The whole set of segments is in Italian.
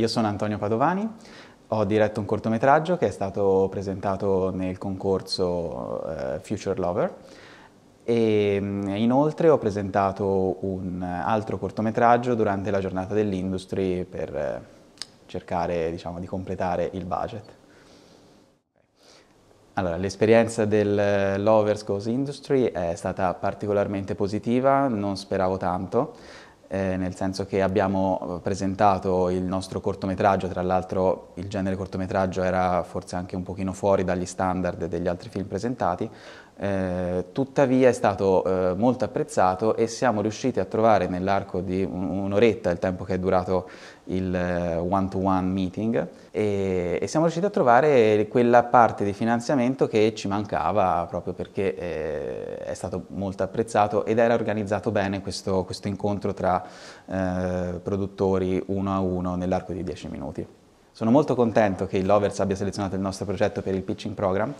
io sono Antonio Padovani, ho diretto un cortometraggio che è stato presentato nel concorso uh, Future Lover e mm, inoltre ho presentato un altro cortometraggio durante la giornata dell'industry per eh, cercare diciamo, di completare il budget. Allora, l'esperienza del Lovers Goes Industry è stata particolarmente positiva, non speravo tanto eh, nel senso che abbiamo eh, presentato il nostro cortometraggio, tra l'altro il genere cortometraggio era forse anche un pochino fuori dagli standard degli altri film presentati, eh, tuttavia è stato eh, molto apprezzato e siamo riusciti a trovare nell'arco di un'oretta, il tempo che è durato il eh, one-to-one meeting e, e, siamo riusciti a trovare quella parte di finanziamento che ci mancava proprio perché eh, è stato molto apprezzato ed era organizzato bene questo, questo incontro tra eh, produttori uno a uno nell'arco di 10 minuti. Sono molto contento che il Lovers abbia selezionato il nostro progetto per il pitching program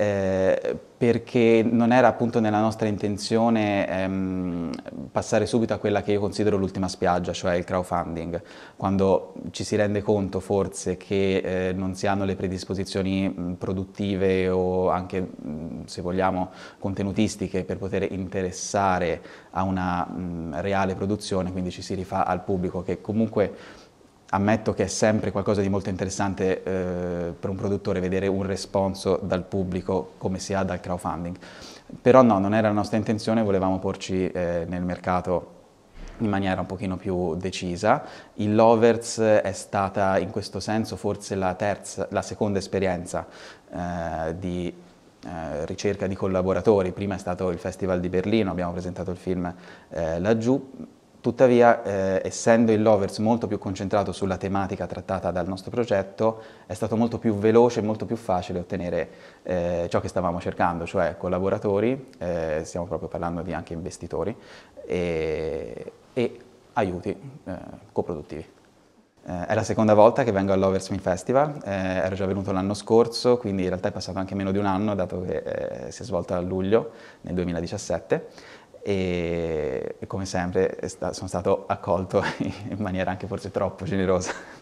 eh, perché non era appunto nella nostra intenzione ehm, passare subito a quella che io considero l'ultima spiaggia, cioè il crowdfunding, quando ci si rende conto forse che eh, non si hanno le predisposizioni produttive o anche, se vogliamo, contenutistiche per poter interessare a una mh, reale produzione, quindi ci si rifà al pubblico che comunque ammetto che è sempre qualcosa di molto interessante eh, per un produttore vedere un responso dal pubblico come si ha dal crowdfunding. Però no, non era la nostra intenzione, volevamo porci eh, nel mercato in maniera un pochino più decisa. Il Lovers è stata in questo senso forse la, terza, la seconda esperienza eh, di eh, ricerca di collaboratori. Prima è stato il Festival di Berlino, abbiamo presentato il film eh, laggiù. Tuttavia, eh, essendo il Lovers molto più concentrato sulla tematica trattata dal nostro progetto, è stato molto più veloce e molto più facile ottenere eh, ciò che stavamo cercando, cioè collaboratori, eh, stiamo proprio parlando di anche investitori, e, e aiuti eh, coproduttivi. Eh, è la seconda volta che vengo al Lovers Film Festival, eh, ero già venuto l'anno scorso, quindi in realtà è passato anche meno di un anno, dato che si è svolta a luglio nel 2017 e, come sempre sono stato accolto in maniera anche forse troppo generosa.